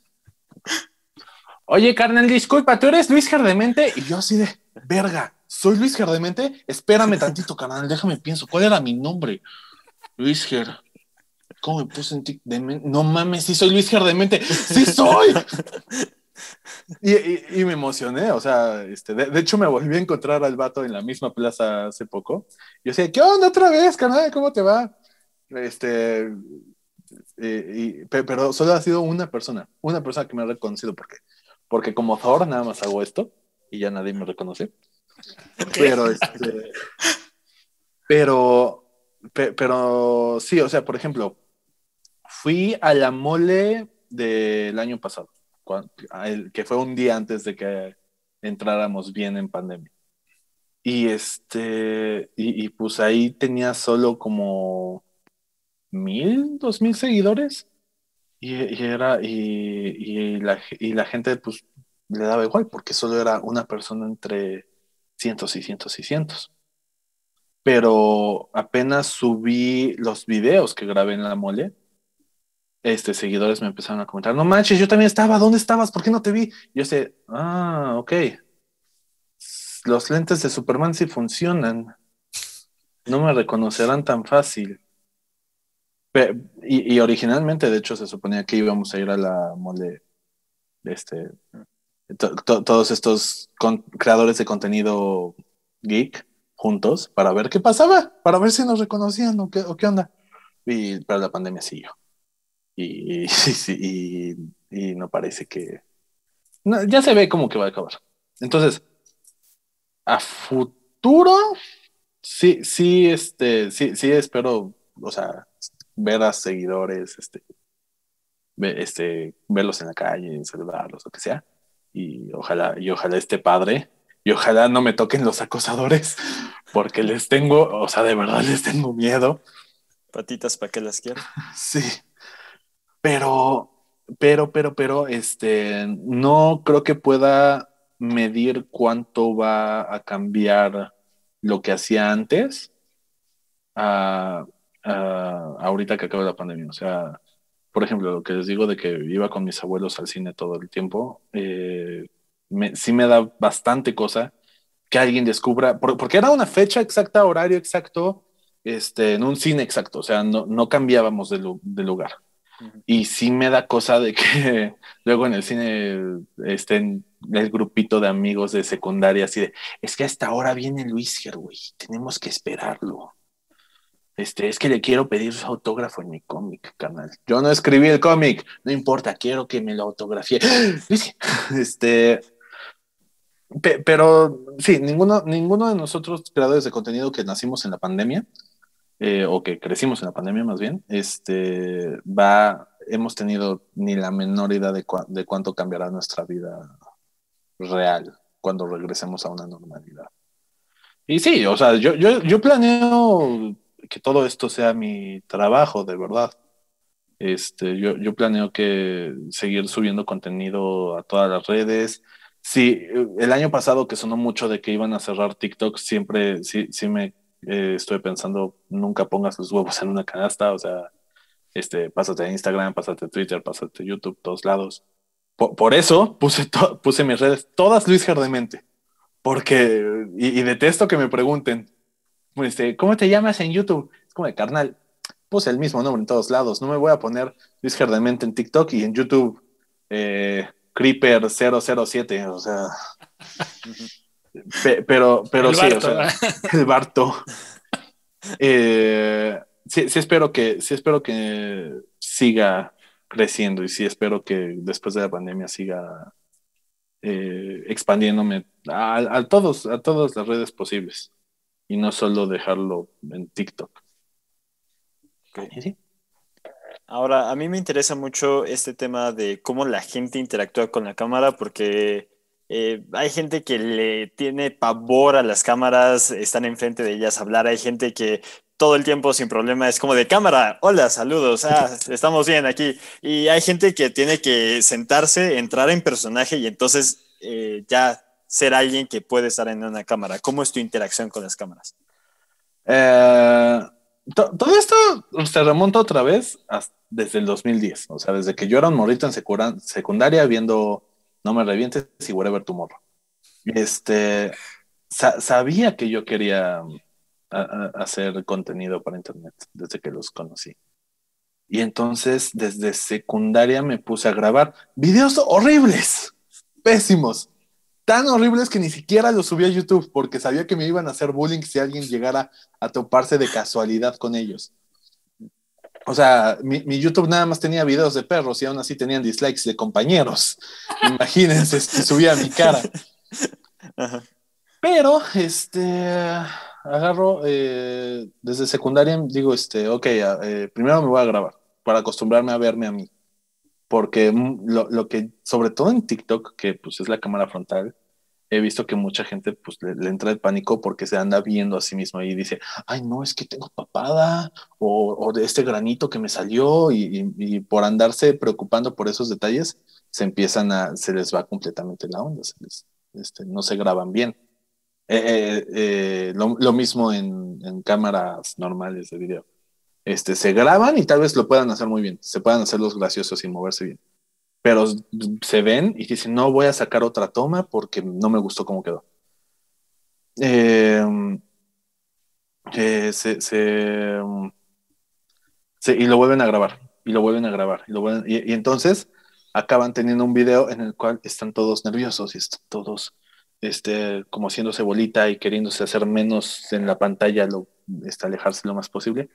S1: Oye, carnal, disculpa, tú eres Luis Gerdemente y yo así de verga, soy Luis Gerdemente. Espérame tantito, carnal, déjame pienso, ¿cuál era mi nombre? Luis Ger. ¿Cómo me puse en ti? No mames, sí soy Luis Gerdemente. sí soy. (laughs) Y, me emocioné, o sea, este, de, hecho me volví a encontrar al vato en la misma plaza hace poco. Yo decía, ¿qué onda otra vez, carnal? ¿Cómo te va? Este, eh, y, pero solo ha sido una persona, una persona que me ha reconocido porque, porque como Thor nada más hago esto y ya nadie me reconoce. Pero,
S2: este,
S1: pero, pero sí, o sea, por ejemplo, fui a la mole del año pasado, que fue un día antes de que entráramos bien en pandemia. Y este, y, y pues ahí tenía solo como mil, dos mil seguidores. Y, era, y, la, gente pues le daba igual, porque solo era una persona entre cientos y cientos y cientos. Pero apenas subí los videos que grabé en la mole, este, seguidores me empezaron a comentar, no manches, yo también estaba, ¿dónde estabas? ¿Por qué no te vi? yo sé, ah, ok. Los lentes de Superman sí funcionan. No me reconocerán tan fácil y, originalmente, de hecho, se suponía que íbamos a ir a la mole de este. todos estos creadores de contenido geek juntos para ver qué pasaba, para ver si nos reconocían o qué, o qué onda. Y, pero la pandemia siguió. Y, (laughs) y, y no parece que. ya se ve como que va a acabar. Entonces, a futuro, sí, sí, este, sí, sí espero, o sea, ver a seguidores, este, este, verlos en la calle, saludarlos, lo que sea. Y ojalá, y ojalá esté padre. Y ojalá no me toquen los acosadores, (laughs) porque les tengo, o sea, de verdad les tengo miedo. Patitas para que las quieran. (laughs) Sí. Pero, pero, pero, pero, este, no creo que pueda medir cuánto va a cambiar lo que hacía antes a, ah, ahorita que acaba la pandemia. O sea, por ejemplo, lo que les digo de que iba con mis abuelos al cine todo el tiempo, eh, sí me da bastante cosa que alguien descubra, porque era una fecha exacta, horario exacto, este, en un cine exacto, o sea, no, no cambiábamos de, lugar. Y sí me da cosa de que (laughs) luego en el cine estén el grupito de amigos de secundaria así de, es que hasta ahora viene Luis güey, tenemos que esperarlo. Este, es que le quiero pedir su autógrafo en mi cómic, canal Yo no escribí el cómic, no importa, quiero que me lo autografié (gasps) (laughs) Este, pero sí, ninguno, ninguno de nosotros creadores de contenido que nacimos en la pandemia, eh, o que crecimos en la pandemia más bien, este, va, hemos tenido ni la menor idea de, cuánto cambiará nuestra vida real cuando regresemos a una normalidad. Y sí, o sea, yo, yo, yo planeo que todo esto sea mi trabajo, de verdad. Este, yo, yo planeo que seguir subiendo contenido a todas las redes. Sí, el año pasado que sonó mucho de que iban a cerrar TikTok, siempre sí, sí me eh, estoy pensando, nunca pongas los huevos en una canasta, o sea, este, pásate a Instagram, pásate a Twitter, pásate a YouTube, todos lados. Por, eso puse, puse mis redes todas Luis Jardemente, porque, y detesto que me pregunten, este, ¿cómo te llamas en YouTube? Es como de carnal, puse el mismo nombre en todos lados, no me voy a poner Luis en TikTok y en YouTube eh, Creeper 007, o sea, pero, pero sí, (laughs) el Barto. Eh, sí, sí espero que, sí espero que siga creciendo y sí espero que después de la pandemia siga eh, expandiéndome a, todos, a todas las redes posibles y no solo dejarlo en TikTok.
S2: Ahora, a mí me interesa mucho este tema de cómo la gente interactúa con la cámara, porque eh, hay gente que le tiene pavor a las cámaras, están enfrente de ellas a hablar, hay gente que todo el tiempo sin problema es como de cámara, hola, saludos, ah, estamos bien aquí. Y hay gente que tiene que sentarse, entrar en personaje y entonces eh, ya ser alguien que puede estar en una cámara? ¿Cómo es tu interacción con las cámaras? Eh, todo esto
S1: se remonta otra vez desde el 2010, o sea, desde que yo era un morrito en secundaria viendo No me revientes y whatever tu Este, sabía que yo quería hacer contenido para internet desde que los conocí. Y entonces desde secundaria me puse a grabar videos horribles, pésimos, tan horribles que ni siquiera los subí a YouTube porque sabía que me iban a hacer bullying si alguien llegara a toparse de casualidad con ellos. O sea, mi, YouTube nada más tenía videos de perros y aún así tenían dislikes de compañeros. (laughs) Imagínense, si subía mi cara. Pero, este, agarro eh, desde secundaria, digo, este, ok, eh, primero me voy a grabar para acostumbrarme a verme a mí porque mm, lo, lo, que, sobre todo en TikTok, que pues es la cámara frontal, he visto que mucha gente pues le, entra el pánico porque se anda viendo a sí mismo y dice, ay no, es que tengo papada o, de este granito que me salió y, por andarse preocupando por esos detalles, se empiezan a, se les va completamente la onda, este, no se graban bien. Eh, eh, eh, lo, mismo en, cámaras normales de video. Este, se graban y tal vez lo puedan hacer muy bien, se puedan hacer los graciosos sin moverse bien pero se ven y dicen, no voy a sacar otra toma porque no me gustó cómo quedó. Em, eh, se, se, y lo vuelven a grabar, y lo vuelven a grabar, y, entonces acaban teniendo un video en el cual están todos nerviosos y están todos este, como haciéndose bolita y queriéndose hacer menos en la pantalla, lo, este, alejarse lo más posible.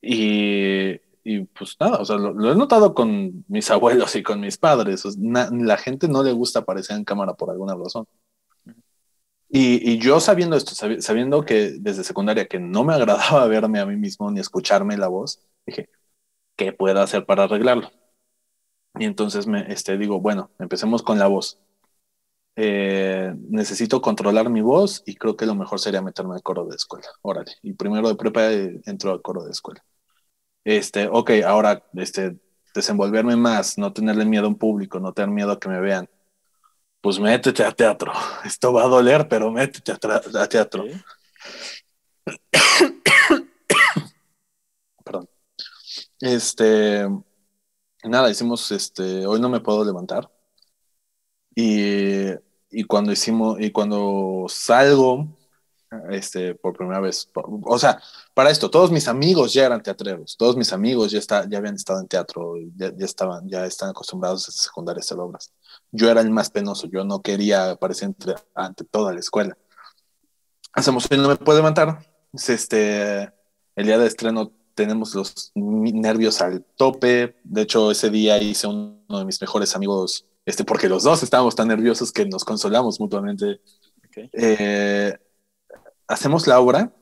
S1: Y y pues nada, o sea, lo, he notado con mis (laughs) abuelos y con mis padres. la gente no le gusta aparecer en cámara por alguna razón. Y, yo sabiendo esto, sabiendo que desde secundaria que no me (laughs) agradaba verme a mí mismo ni escucharme la voz, dije, ¿qué puedo hacer para arreglarlo? Y entonces me este, digo, bueno, empecemos con la voz. Eh, necesito controlar mi voz y creo que lo mejor sería meterme al coro de escuela. Órale. Y primero de prepa eh, entro al coro de escuela este, ok, ahora este, desenvolverme más, no tenerle miedo a un público, no tener miedo a que me vean. Pues métete a teatro. (laughs) Esto va a doler, pero métete a, teatro.
S3: (coughs)
S1: Perdón. Este, nada, hicimos, este, hoy no me puedo levantar. Y, y cuando hicimos, y cuando salgo, este, por primera vez. O sea, para esto, todos mis amigos ya eran teatreros, todos mis amigos ya, está, ya habían estado en teatro, ya, estaban, ya están acostumbrados a secundarias a obras. Yo era el más penoso, yo no quería aparecer ante toda la escuela. Hacemos No Me Puedo Levantar, este, el día de estreno tenemos los nervios al tope, de hecho ese día hice uno de mis mejores amigos, este, porque los dos estábamos tan nerviosos que nos consolamos mutuamente. Eh, hacemos la obra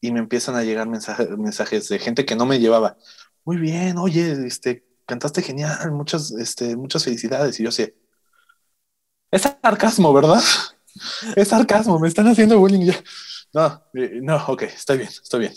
S1: y me empiezan a llegar mensajes de gente que no me llevaba. Muy bien, oye, este, cantaste genial, muchas, este, muchas felicidades. Y yo sé, es sarcasmo, ¿verdad? (laughs) Es sarcasmo, me están haciendo bullying. Ya. No, eh, no, ok, estoy bien, estoy bien.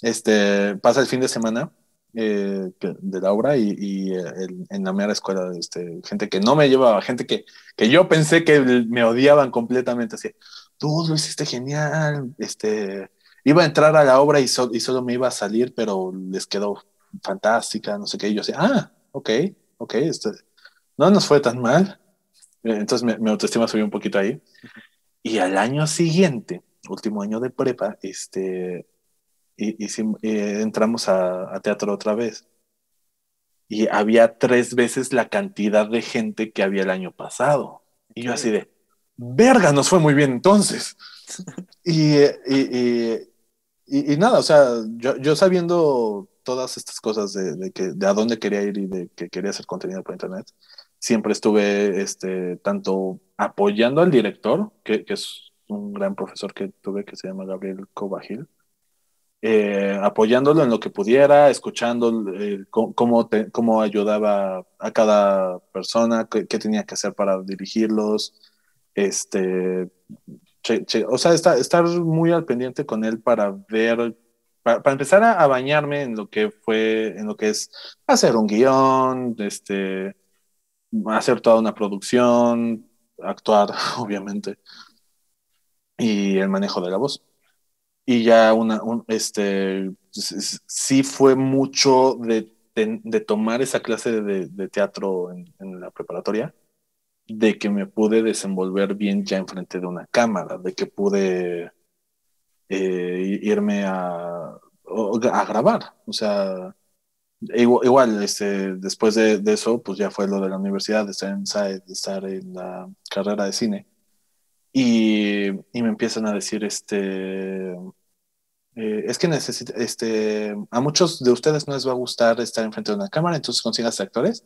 S1: Este, pasa el fin de semana eh, de la obra y, eh, en la mera escuela, este, gente que no me llevaba, gente que, que yo pensé que me odiaban completamente, así, tú lo hiciste genial, este, iba a entrar a la obra y, y solo me iba a salir, pero les quedó fantástica, no sé qué, y yo decía, ah, ok, ok, este, no nos fue tan mal, eh, entonces mi, autoestima subió un poquito ahí, y al año siguiente, último año de prepa, este, y, y, eh, entramos a teatro otra vez y había tres veces la cantidad de gente que había el año pasado. Y yo así de, verga, nos fue muy bien entonces. (laughs) Eh, y, y, nada, o sea, yo, sabiendo todas estas cosas de, que, de a dónde quería ir y de que quería hacer contenido por internet, siempre estuve este, tanto apoyando al director, que, es un gran profesor que tuve que se llama Gabriel covagil eh, apoyándolo en lo que pudiera, escuchando cómo, cómo, ayudaba a cada persona, qué, tenía que hacer para dirigirlos, este, o sea, estar muy al pendiente con él para ver, para, empezar a, bañarme en lo que fue, en lo que es hacer un guión, este, hacer toda una producción, actuar, (laughs) obviamente, y el manejo de la voz. Y ya una, este, sí fue mucho de, de, tomar esa clase de, teatro en la preparatoria de que me pude desenvolver bien ya enfrente de una cámara, de que pude eh, irme a, a, grabar. O sea, igual, este, después de, eso, pues ya fue lo de la universidad, de estar en la carrera de cine. Y, me empiezan a decir, este, eh, es que este, a muchos de ustedes no les va a gustar estar enfrente de una cámara, entonces consigas actores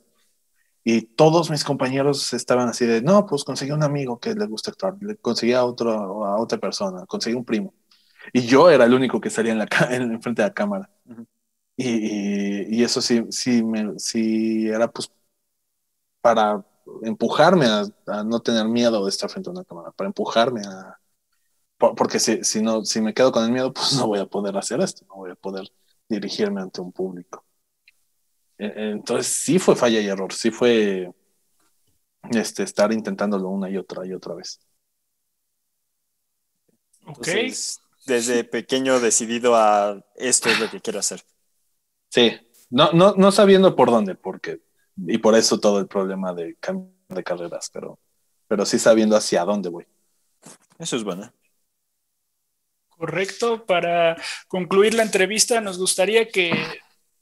S1: y todos mis compañeros estaban así de, no, pues conseguí un amigo que le gusta actuar, le conseguí a, otro, a otra persona, conseguí un primo. Y yo era el único que salía en la (laughs) en, frente de la cámara. y, eso sí, sí, me, sí era pues para empujarme a, no tener miedo de estar frente a una cámara, para empujarme a... Porque si, si, no, si me quedo con el miedo, pues no voy a poder hacer esto, no voy a poder dirigirme ante un público. Eh, eh, entonces sí fue falla y error, sí fue este, estar intentándolo una y otra y otra vez. ok.
S2: Desde pequeño decidido a esto es lo que quiero hacer. Sí,
S1: no, no, sabiendo por dónde, porque, y por eso todo el problema de cambio
S3: de carreras, pero,
S1: pero sí sabiendo hacia dónde voy. Eso es bueno.
S3: Correcto. Para concluir la entrevista, nos gustaría que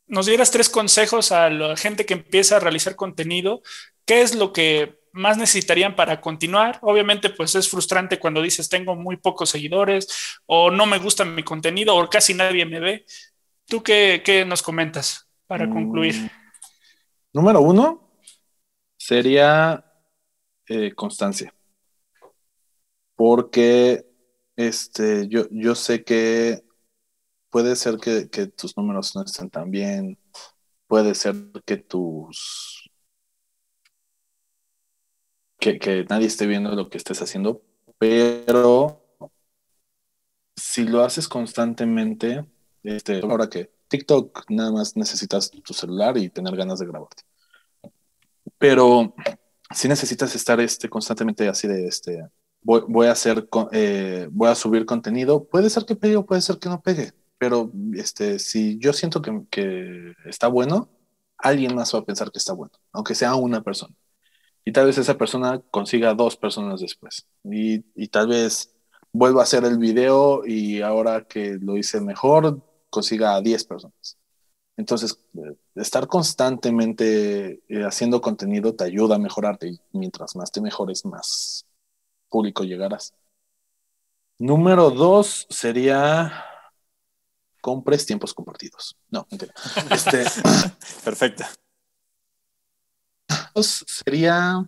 S3: nos dieras tres consejos a la gente que empieza a realizar contenido, ¿qué es lo que más necesitarían para continuar? Obviamente, pues es frustrante cuando dices, tengo muy pocos seguidores o no me gusta mi contenido o casi nadie me ve. ¿Tú qué, nos comentas para concluir? Mm,
S1: número uno sería eh, constancia. Porque este, yo, yo sé que puede ser que, tus números no estén tan bien, puede ser que tus... Que, nadie esté viendo lo que estés haciendo, pero si lo haces constantemente, este, ahora que TikTok nada más necesitas tu celular y tener ganas de grabarte. Pero si necesitas estar este, constantemente así de este, voy, a hacer, eh, voy a subir contenido, puede ser que pegue o puede ser que no pegue pero este, si yo siento que, está bueno, alguien más va a pensar que está bueno, aunque sea una persona. Y tal vez esa persona consiga dos personas después. Y, tal vez vuelva a hacer el video y ahora que lo hice mejor, consiga a 10 personas. Entonces, eh, estar constantemente eh, haciendo contenido te ayuda a mejorarte y mientras más te mejores, más público llegarás. Número dos sería compres tiempos compartidos. No, entiendo.
S2: (laughs) Este, Perfecto.
S1: Pues, sería.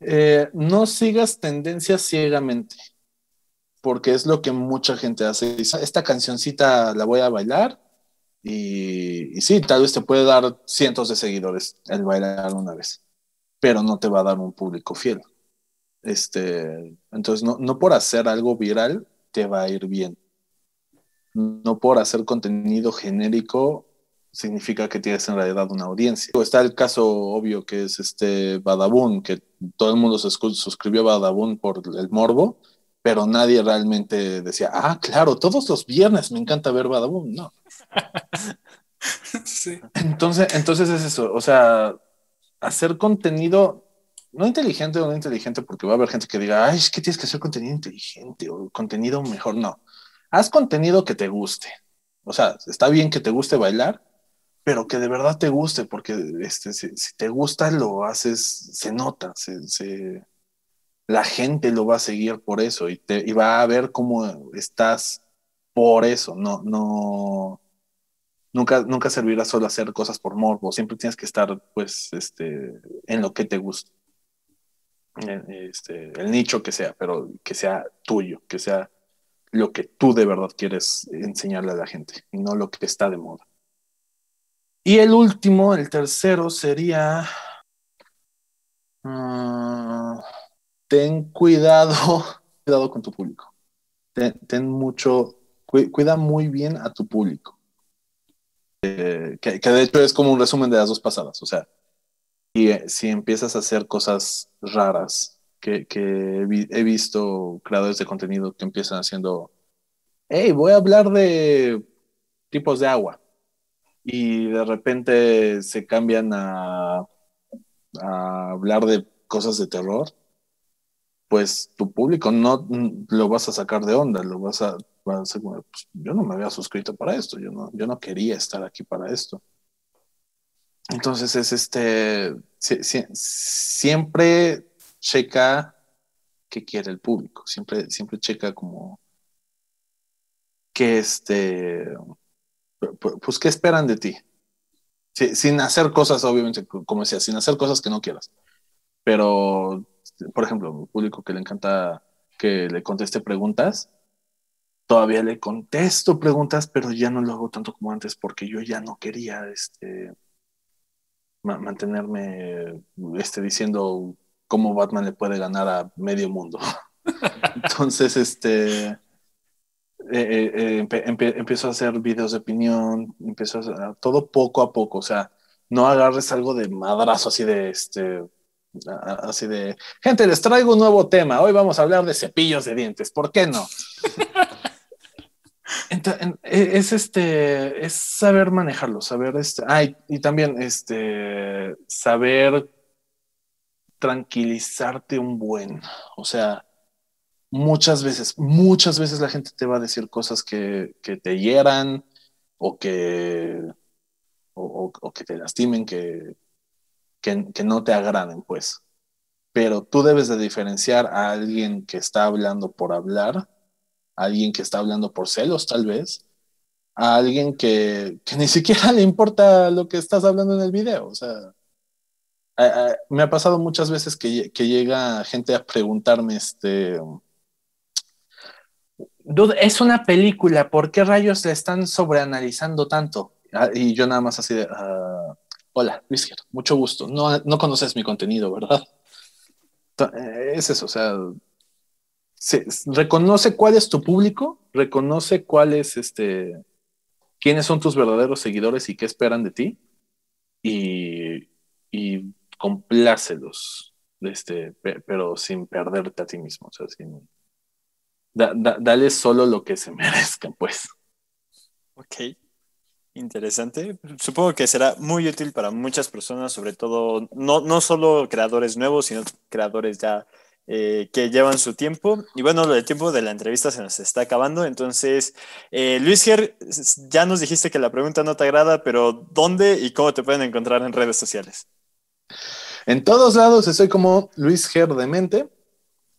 S1: Eh, no sigas tendencias ciegamente, porque es lo que mucha gente hace. Esta cancioncita la voy a bailar y, y sí, tal vez te puede dar cientos de seguidores el bailar una vez, pero no te va a dar un público fiel. Este, entonces, no, no por hacer algo viral te va a ir bien no por hacer contenido genérico significa que tienes en realidad una audiencia. Está el caso obvio que es este Badabun, que todo el mundo se suscribió a Badabun por el morbo, pero nadie realmente decía, ah, claro, todos los viernes me encanta ver Badabun, no. (laughs) Entonces, entonces es eso, o sea, hacer contenido no inteligente o no inteligente, porque va a haber gente que diga, ay, es que tienes que hacer contenido inteligente o contenido mejor, no haz contenido que te guste. O sea, está bien que te guste bailar, pero que de verdad te guste, porque este, si, te gusta, lo haces, se nota, la gente lo va a seguir por eso y, te, va a ver cómo estás por eso. No, no, nunca, nunca servirá solo hacer cosas por morbo, siempre tienes que estar, pues, este, en lo que te gusta. Este, el nicho que sea, pero que sea tuyo, que sea lo que tú de verdad quieres enseñarle a la gente y no lo que está de moda. Y el último, el tercero sería, mm, ten cuidado, (laughs) cuidado con tu público. Ten, mucho, cuida muy bien a tu público. Eh, que, de hecho es como un resumen de las dos pasadas. O sea, y, eh, si empiezas a hacer cosas raras que, he visto creadores de contenido que empiezan haciendo, hey, voy a hablar de tipos de agua. Y de repente se cambian a, a hablar de cosas de terror. Pues tu público no lo vas a sacar de onda, lo vas a, pues, yo no me había suscrito para esto, yo no, yo no quería estar aquí para esto. Entonces es este, siempre checa qué quiere el público, siempre, siempre checa como que este, pues qué esperan de ti, sin hacer cosas, obviamente, como decía, sin hacer cosas que no quieras, pero, este, por ejemplo, un público que le encanta que le conteste preguntas, todavía le contesto preguntas, pero ya no lo hago tanto como antes porque yo ya no quería este, mantenerme este, diciendo cómo Batman le puede ganar a medio mundo. (laughs) Entonces, este, eh, eh, eh, empiezo a hacer videos de opinión, empiezo a hacer, todo poco a poco, o sea, no agarres algo de madrazo así de este así de gente les traigo un nuevo tema hoy vamos a hablar de cepillos de dientes por qué no (laughs) e, es este es saber manejarlo saber este ay y, y también este saber tranquilizarte un buen. O sea, muchas veces, muchas veces la gente te va a decir cosas que, te hieran o que, o, que te lastimen, que, que, no te agraden, pues. Pero tú debes de diferenciar a alguien que está hablando por hablar, a alguien que está hablando por celos tal vez, a alguien que, que, ni siquiera (laughs) le importa lo que estás hablando en el video. O sea, me ha pasado muchas veces que, llega gente a preguntarme, este... Dude, es una película, ¿por qué rayos le están sobreanalizando tanto? Ah, y yo nada más así de, ah, hola, Luis mucho gusto. No, no conoces mi contenido, ¿verdad? Eh, es eso, o sea, reconoce cuál es tu público, reconoce cuál es este, quiénes son tus verdaderos seguidores y qué esperan de ti. y complácelos, este, pero sin perderte a ti mismo, o sea,
S2: dale solo lo que se (laughs) merezcan, pues. Ok, interesante. Supongo que será muy útil para muchas personas, sobre todo, no, solo creadores nuevos, sino creadores ya eh, que llevan su tiempo. Y bueno, el tiempo de la entrevista se nos está acabando. Entonces, eh, Luis Ger, ya nos dijiste que la pregunta no te agrada, pero ¿dónde y cómo te pueden encontrar en redes sociales?
S1: En todos lados estoy como Luis Ger Demente.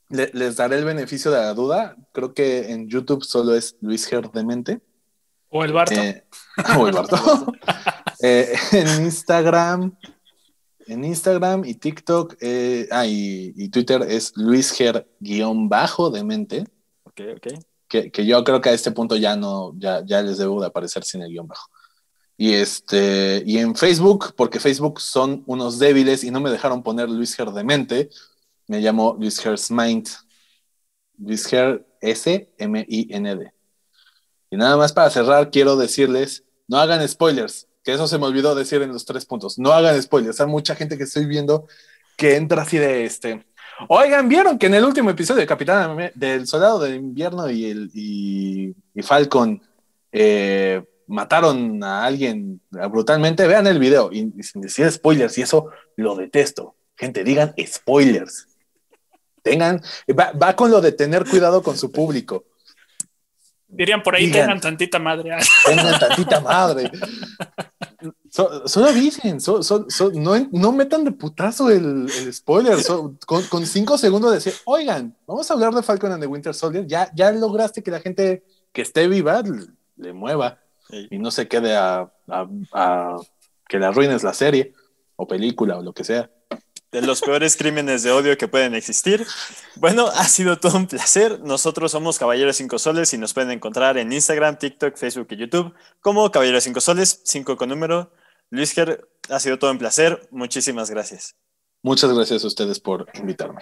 S2: les daré el beneficio
S1: de la duda. Creo que en YouTube solo es Luis Ger Demente. O el Barto. Eh, (laughs) o el Barto. (laughs) Eh, en Instagram. En Instagram y TikTok eh, ah, y, Twitter es Luis Ger guión bajo demente. Ok, ok. Que, yo creo que a este punto ya no, ya, ya les debo de aparecer sin el guión bajo. Y, este, y en Facebook, porque Facebook son unos débiles y no me dejaron poner Luis Ger mente. me llamo Luis Ger's Mind. Luis Her S-M-I-N-D. Y nada más para cerrar, quiero decirles, no hagan spoilers, que eso se me olvidó decir en los tres puntos, no hagan spoilers. Hay mucha gente que estoy viendo que entra así de este. Oigan, ¿vieron que en el último episodio de Capitán del Soldado del Invierno y, el, y, Falcon... Eh, mataron a alguien brutalmente, vean el video y, sin decir spoilers, y eso lo detesto. Gente, digan spoilers. Tengan, va, con lo de tener cuidado con su público.
S3: Dirían por ahí, tengan tantita madre. (laughs) Tengan tantita
S1: madre. solo dicen no, no, metan de putazo el, spoiler. Con, con, cinco segundos de decir, oigan, vamos a hablar de Falcon and the Winter Soldier. Ya, ya lograste que la gente que esté viva le mueva y no
S2: se quede a, que le arruines la serie o película o lo que sea de los peores crímenes de odio que pueden existir. Bueno, ha sido todo un placer. Nosotros somos Caballeros 5 Soles y nos pueden encontrar en Instagram, TikTok, Facebook y YouTube como Caballeros 5 Soles, 5 con número. Luis Ger, ha sido todo un placer. Muchísimas gracias.
S1: Muchas gracias a ustedes por
S2: invitarme.